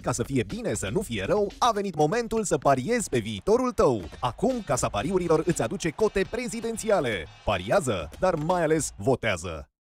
Ca să fie bine, să nu fie rău, a venit momentul să pariezi pe viitorul tău. Acum, Casa Pariurilor îți aduce cote prezidențiale. Pariază, dar mai ales votează.